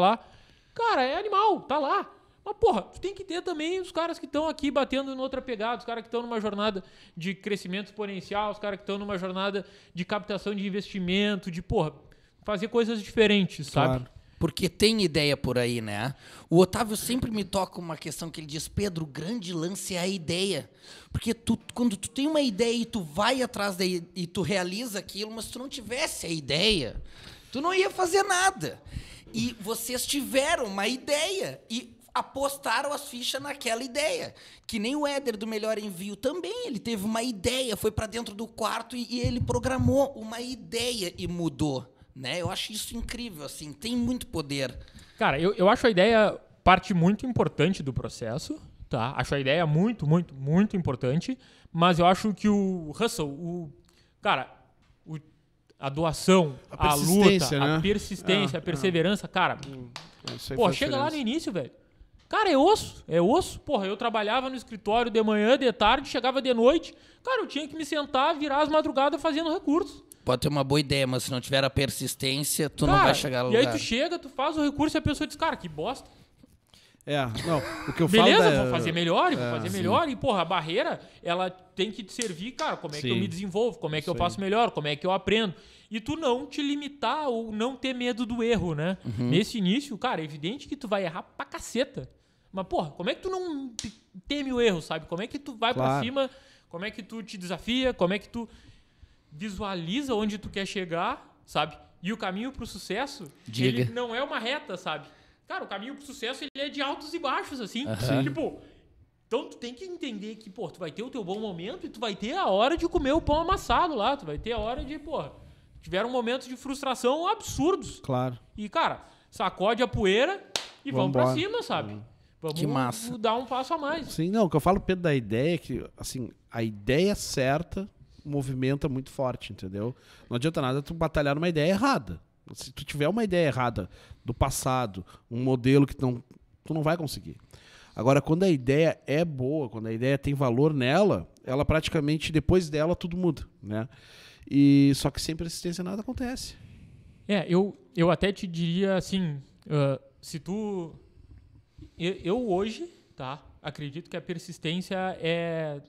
lá. Cara, é animal, tá lá. Mas, porra, tem que ter também os caras que estão aqui batendo em outra pegada, os caras que estão numa jornada de crescimento exponencial, os caras que estão numa jornada de captação de investimento, de, porra, fazer coisas diferentes, sabe? Porque tem ideia por aí, né? O Otávio sempre me toca uma questão que ele diz: Pedro, o grande lance é a ideia. Porque tu, quando tu tem uma ideia e tu vai atrás daí e tu realiza aquilo, mas tu não tivesse a ideia, Tu não ia fazer nada. E vocês tiveram uma ideia e apostaram as fichas naquela ideia. Que nem o Éder do Melhor Envio também, ele teve uma ideia, foi para dentro do quarto e, e ele programou uma ideia e mudou, né? Eu acho isso incrível, assim, tem muito poder. Cara, eu, eu acho a ideia parte muito importante do processo, tá? Acho a ideia muito, muito, muito importante, mas eu acho que o Russell, o... Cara, a doação, a, a luta, né? a persistência, a né? é, perseverança, é. cara. Hum, pô, chega lá no início, velho. Cara, é osso, é osso. Porra, eu trabalhava no escritório de manhã, de tarde, chegava de noite. Cara, eu tinha que me sentar, virar as madrugadas fazendo recursos. Pode ter uma boa ideia, mas se não tiver a persistência, tu cara, não vai chegar lá. E aí tu chega, tu faz o recurso e a pessoa diz, cara, que bosta. É, não, o que eu Beleza, falo... Beleza, vou fazer melhor e vou é, fazer melhor. Sim. E, porra, a barreira, ela tem que te servir, cara, como é sim. que eu me desenvolvo, como é que sim. eu faço melhor, como é que eu aprendo. E tu não te limitar ou não ter medo do erro, né? Uhum. Nesse início, cara, é evidente que tu vai errar pra caceta. Mas, porra, como é que tu não teme o erro, sabe? Como é que tu vai claro. pra cima, como é que tu te desafia, como é que tu visualiza onde tu quer chegar, sabe? E o caminho pro sucesso, Diga. ele não é uma reta, sabe? Cara, o caminho pro sucesso ele é de altos e baixos, assim. Uhum. Tipo, então tu tem que entender que, pô, tu vai ter o teu bom momento e tu vai ter a hora de comer o pão amassado lá. Tu vai ter a hora de, pô, tiveram momentos de frustração absurdos. Claro. E, cara, sacode a poeira e vamos, vamos pra cima, sabe? Uhum. Vamos que massa. dar um passo a mais. Sim, não, o que eu falo, Pedro, da ideia é que, assim, a ideia certa movimenta muito forte, entendeu? Não adianta nada tu batalhar numa ideia errada. Se tu tiver uma ideia errada do passado, um modelo que não, tu não vai conseguir. Agora, quando a ideia é boa, quando a ideia tem valor nela, ela praticamente, depois dela, tudo muda, né? E só que sem persistência nada acontece. É, eu, eu até te diria assim, uh, se tu... Eu, eu hoje, tá? Acredito que a persistência é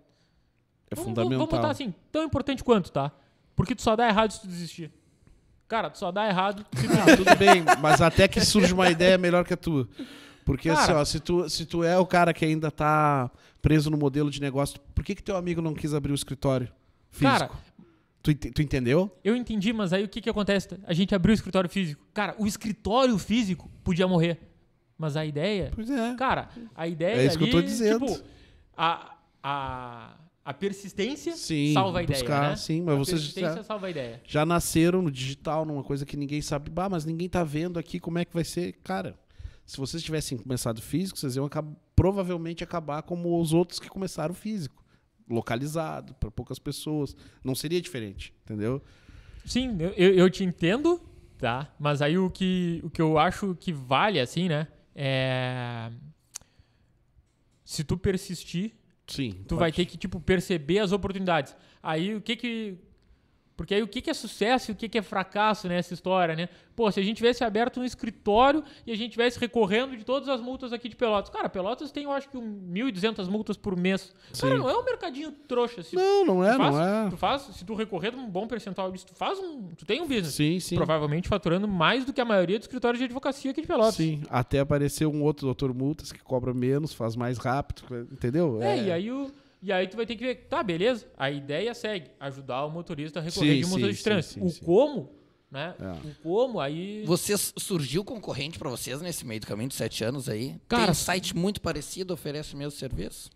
é fundamental. Vamos botar assim, tão importante quanto, tá? Porque tu só dá errado se tu desistir. Cara, só dá errado. Ah, tudo bem, mas até que surge uma ideia melhor que a tua. Porque assim, cara, assim, ó, se tu, se tu é o cara que ainda tá preso no modelo de negócio, por que que teu amigo não quis abrir o escritório físico? Cara, tu, tu entendeu? Eu entendi, mas aí o que que acontece? A gente abriu o escritório físico. Cara, o escritório físico podia morrer. Mas a ideia... Pois é. Cara, a é ideia É isso ali, que eu tô dizendo. Tipo, a... a a persistência sim, salva a ideia. Buscar, né? Sim, mas a vocês persistência já, salva a ideia. Já nasceram no digital, numa coisa que ninguém sabe, bah, mas ninguém tá vendo aqui como é que vai ser. Cara, se vocês tivessem começado físico, vocês iam acabar provavelmente acabar como os outros que começaram físico. Localizado, para poucas pessoas. Não seria diferente, entendeu? Sim, eu, eu te entendo, tá? Mas aí o que, o que eu acho que vale, assim, né? É. Se tu persistir Sim. Tu pode. vai ter que, tipo, perceber as oportunidades. Aí o que que porque aí o que, que é sucesso e o que, que é fracasso nessa história, né? Pô, se a gente tivesse aberto um escritório e a gente tivesse recorrendo de todas as multas aqui de Pelotas. Cara, Pelotas tem, eu acho que, um 1.200 multas por mês. Sim. Cara, não é um mercadinho trouxa. Se não, não é, faz, não é. Tu faz, se tu recorrer de um bom percentual disso, tu faz um... Tu tem um business. Sim, sim. Provavelmente faturando mais do que a maioria dos escritórios de advocacia aqui de Pelotas. Sim, até aparecer um outro doutor multas que cobra menos, faz mais rápido, entendeu? É, é. e aí o e aí tu vai ter que ver, tá, beleza? A ideia segue, ajudar o motorista a recorrer sim, de um de trânsito. o como, né? É. O como aí. Vocês surgiu concorrente para vocês nesse meio do caminho de sete anos aí? Cara, Tem site muito parecido oferece o mesmo serviço?